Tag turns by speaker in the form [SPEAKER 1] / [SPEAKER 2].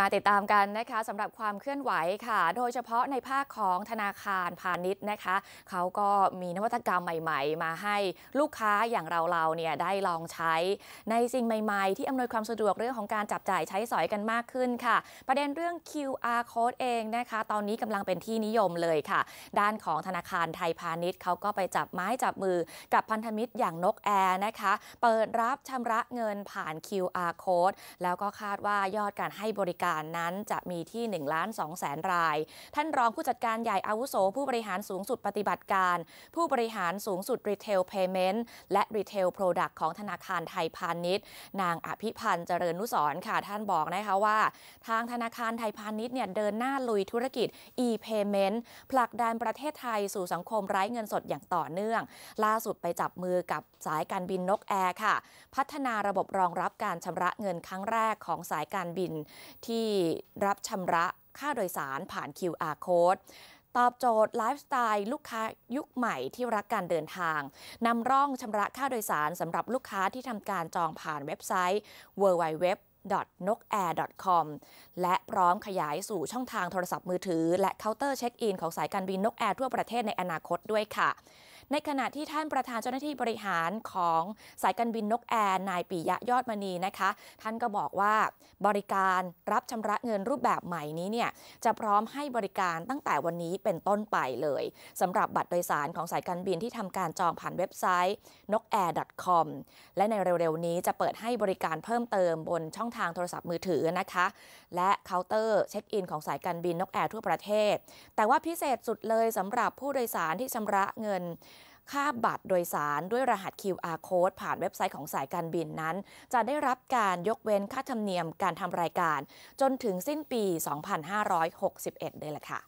[SPEAKER 1] มาติดตามกันนะคะสำหรับความเคลื่อนไหวค่ะ โดยเฉพาะในภาคของธนาคารพาณิชย์นะคะเขาก็มีนวัตกรรมใหม่ ๆ มาให้ลูกค้าอย่างเราเราเนี่ยได้ลองใช้ในสิ่งใหม่ๆที่อำนวยความสะดวกเรื่องของการจับจ่ายใช้สอยกันมากขึ้นค่ะ ประเด็นเรื่อง QR code เองนะคะ ตอนนี้กำลังเป็นที่นิยมเลยค่ะ ด้านของธนาคารไทยพาณิชย์เขาก็ไปจับไม้จับมือกับพันธมิตรอย่างนกแอร์นะคะเปิดรับชำระเงินผ่าน QR code แล้วก็คาดว่ายอดการให้บริการการนั้นจะมีที่1ล้าน2แสนราย ท่านรองผู้จัดการใหญ่อาวุโส ผู้บริหารสูงสุดปฏิบัติการ ผู้บริหารสูงสุดรีเทลเพย์เมนต์และรีเทลโปรดักต์ของธนาคารไทยพาณิชย์ นางอภิพันธ์เจริญนุสรค่ะ ท่านบอกนะคะว่า ทางธนาคารไทยพาณิชย์เนี่ยเดินหน้าลุยธุรกิจ e-payment ผลักดันประเทศไทยสู่สังคมไร้เงินสดอย่างต่อเนื่อง ล่าสุดไปจับมือกับสายการบินนกแอร์ค่ะ พัฒนาระบบรองรับการชำระเงินครั้งแรกของสายการบินที่ที่รับชำระค่าโดยสารผ่าน QR code ตอบโจทย์ไลฟ์สไตล์ลูกค้ายุคใหม่ที่รักการเดินทาง นำร่องชำระค่าโดยสารสำหรับลูกค้าที่ทำการจองผ่านเว็บไซต์ www n o k a i r c o m และพร้อมขยายสู่ช่องทางโทรศัพท์มือถือ และเคาน์เตอร์เช็คอินของสายการบินนกแอร์ทั่วประเทศในอนาคตด้วยค่ะในขณะที่ท่านประธานเจ้าหน้าที่บริหารของสายการบินนกแอร์นายปิยะยอดมณีนะคะ ท่านก็บอกว่า บริการรับชำระเงินรูปแบบใหม่นี้เนี่ยจะพร้อมให้บริการตั้งแต่วันนี้เป็นต้นไปเลย สำหรับบัตรโดยสารของสายการบินที่ทำการจองผ่านเว็บไซต์นกแอร์ .com และในเร็วๆ นี้จะเปิดให้บริการเพิ่มเติมบนช่องทางโทรศัพท์มือถือนะคะ และเคาน์เตอร์เช็คอินของสายการบินนกแอร์ทั่วประเทศ แต่ว่าพิเศษสุดเลยสำหรับผู้โดยสารที่ชำระเงินค่าบัตรโดยสารด้วยรหัส QR code ผ่านเว็บไซต์ของสายการบินนั้น จะได้รับการยกเว้นค่าธรรมเนียมการทำรายการ จนถึงสิ้นปี 2561ได้ละค่ะ